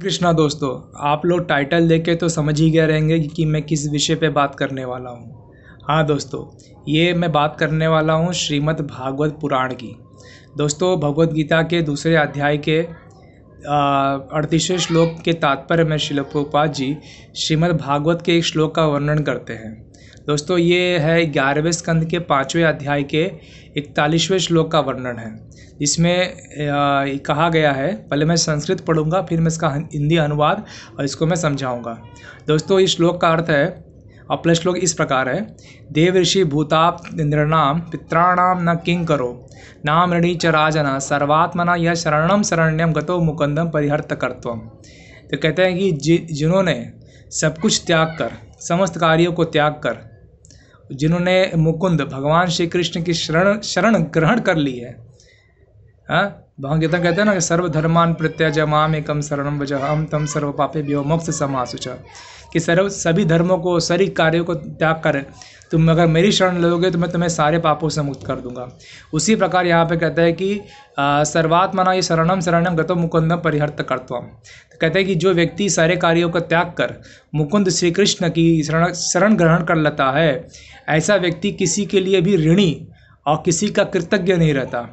कृष्णा दोस्तों आप लोग टाइटल देख के तो समझ ही गए रहेंगे कि मैं किस विषय पे बात करने वाला हूँ हाँ दोस्तों ये मैं बात करने वाला हूँ श्रीमद् भागवत पुराण की दोस्तों भगवत गीता के दूसरे अध्याय के अड़तीसवें श्लोक के तात्पर्य में शिलोपाध जी श्रीमद् भागवत के एक श्लोक का वर्णन करते हैं दोस्तों ये है ग्यारहवें स्कंद के पाँचवें अध्याय के इकतालीसवें श्लोक का वर्णन है इसमें कहा गया है पहले मैं संस्कृत पढ़ूंगा फिर मैं इसका हिंदी अनुवाद और इसको मैं समझाऊंगा दोस्तों इस श्लोक का अर्थ है अपने श्लोक इस प्रकार है देव ऋषि भूताप इंद्रणाम पित्राणाम न किंग करो नाम ऋणी च राजना सर्वात्मना यह शरणम शरण्यम गतो मुकंदम परिहर्त कर्तवम तो कहते हैं कि जि जिन्होंने सब कुछ त्याग कर समस्त कार्यों को त्याग कर जिन्होंने मुकुंद भगवान श्री कृष्ण की शरण शरण ग्रहण कर ली है हाँ गीता कहते हैं ना कि सर्वधर्मान प्रत्यय माम एकम शरणम वज हम तम सर्व पापे व्यो मोक्ष समासुच कि सर्व सभी धर्मों को सभी कार्यों को त्याग कर तुम अगर मेरी शरण लोगे तो मैं तुम्हें सारे पापों से मुक्त कर दूंगा उसी प्रकार यहाँ पे कहता है कि सर्वात्मना ये शरणम शरणम गतो मुकुंदम परिहर्त करत्वम तो कहते हैं कि जो व्यक्ति सारे कार्यों का त्याग कर मुकुंद श्री कृष्ण की शरण शरण ग्रहण कर लेता है ऐसा व्यक्ति किसी के लिए भी ऋणी और किसी का कृतज्ञ नहीं रहता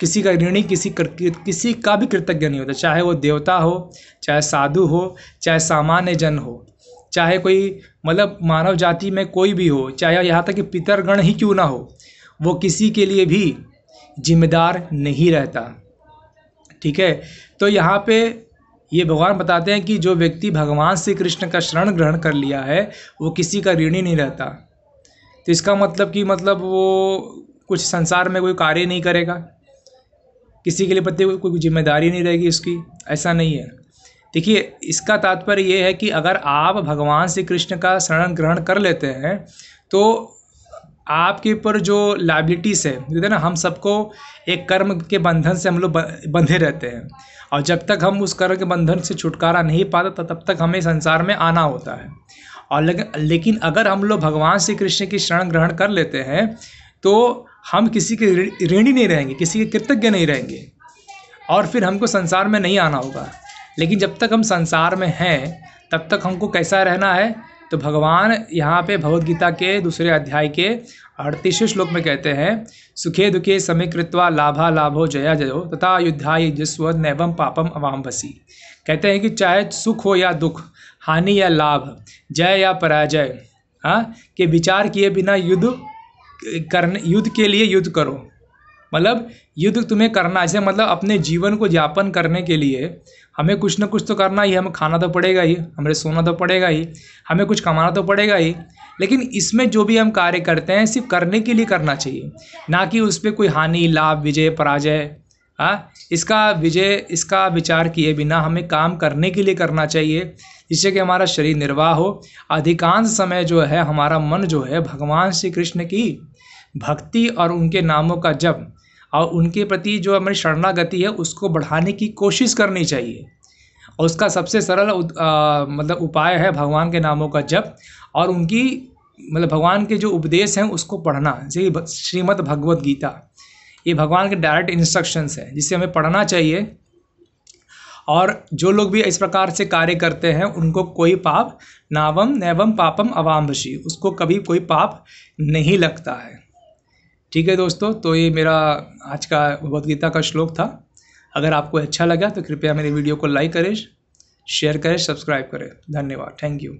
किसी का ऋणी किसी कर किसी का भी कृतज्ञ नहीं होता चाहे वो देवता हो चाहे साधु हो चाहे सामान्य जन हो चाहे कोई मतलब मानव जाति में कोई भी हो चाहे यहाँ तक कि पितरगण ही क्यों ना हो वो किसी के लिए भी जिम्मेदार नहीं रहता ठीक है तो यहाँ पे ये भगवान बताते हैं कि जो व्यक्ति भगवान श्री कृष्ण का शरण ग्रहण कर लिया है वो किसी का ऋणी नहीं रहता तो इसका मतलब कि मतलब वो कुछ संसार में कोई कार्य नहीं करेगा किसी के लिए पति को कोई जिम्मेदारी नहीं रहेगी उसकी ऐसा नहीं है देखिए इसका तात्पर्य ये है कि अगर आप भगवान श्री कृष्ण का शरण ग्रहण कर लेते हैं तो आपके ऊपर जो लाइबिलिटीज़ है देखते ना हम सबको एक कर्म के बंधन से हम लोग बंधे रहते हैं और जब तक हम उस कर्म के बंधन से छुटकारा नहीं पाते तो तब तक हमें संसार में आना होता है और लेकिन लेकिन अगर हम लोग भगवान श्री कृष्ण की शरण ग्रहण कर लेते हैं तो हम किसी के ऋणी नहीं रहेंगे किसी के कृतज्ञ नहीं रहेंगे और फिर हमको संसार में नहीं आना होगा लेकिन जब तक हम संसार में हैं तब तक हमको कैसा रहना है तो भगवान यहाँ पे भगवदगीता के दूसरे अध्याय के अड़तीसवें श्लोक में कहते हैं सुखे दुखे कृत्वा लाभा लाभो जया जयो तथा युद्धाय जस्व नैवम पापम अवाम भसी कहते हैं कि चाहे सुख हो या दुख हानि या लाभ जय या पराजय हाँ के विचार किए बिना युद्ध करने युद्ध के लिए युद्ध करो मतलब युद्ध तुम्हें करना ऐसे मतलब अपने जीवन को यापन करने के लिए हमें कुछ ना कुछ तो करना ही हमें खाना तो पड़ेगा ही हमें सोना तो पड़ेगा ही हमें कुछ कमाना तो पड़ेगा ही लेकिन इसमें जो भी हम कार्य करते हैं सिर्फ करने के लिए करना चाहिए ना कि उस पर कोई हानि लाभ विजय पराजय हाँ इसका विजय इसका विचार किए बिना हमें काम करने के लिए करना चाहिए जिससे कि हमारा शरीर निर्वाह हो अधिकांश समय जो है हमारा मन जो है भगवान श्री कृष्ण की भक्ति और उनके नामों का जप और उनके प्रति जो हमारी शरणागति है उसको बढ़ाने की कोशिश करनी चाहिए और उसका सबसे सरल मतलब उपाय है भगवान के नामों का जप और उनकी मतलब भगवान के जो उपदेश हैं उसको पढ़ना जैसे श्रीमद् भगवद गीता ये भगवान के डायरेक्ट इंस्ट्रक्शंस हैं जिसे हमें पढ़ना चाहिए और जो लोग भी इस प्रकार से कार्य करते हैं उनको कोई पाप नावम नैवम पापम अवाम उसको कभी कोई पाप नहीं लगता है ठीक है दोस्तों तो ये मेरा आज का भगवद गीता का श्लोक था अगर आपको अच्छा लगा तो कृपया मेरे वीडियो को लाइक करें शेयर करें सब्सक्राइब करें धन्यवाद थैंक यू